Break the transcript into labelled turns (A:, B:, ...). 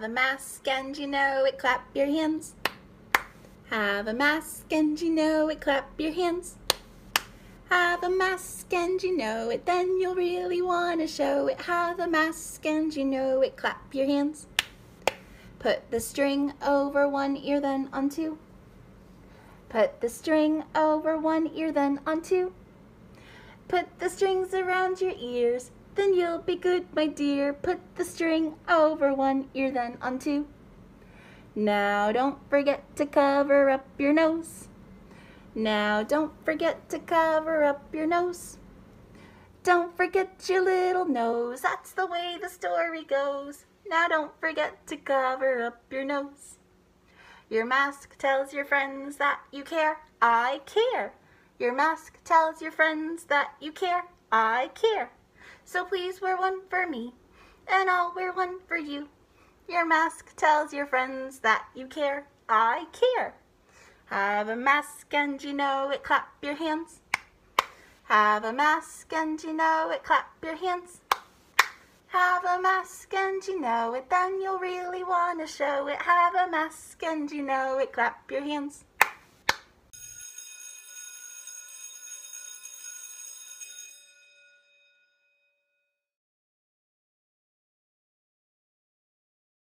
A: Have a mask and you know it, clap your hands. Have a mask and you know it, clap your hands. Have a mask and you know it, then you'll really want to show it. Have a mask and you know it, clap your hands. Put the string over one ear, then on two. Put the string over one ear, then on two. Put the strings around your ears, then you'll be good, my dear. Put the string over one ear, then on two. Now don't forget to cover up your nose. Now don't forget to cover up your nose. Don't forget your little nose, that's the way the story goes. Now don't forget to cover up your nose. Your mask tells your friends that you care, I care. Your mask tells your friends that you care, I care. So please wear one for me, and I'll wear one for you. Your mask tells your friends that you care. I care. Have a mask and you know it, clap your hands. Have a mask and you know it, clap your hands. Have a mask and you know it, then you'll really want to show it. Have a mask and you know it, clap your hands.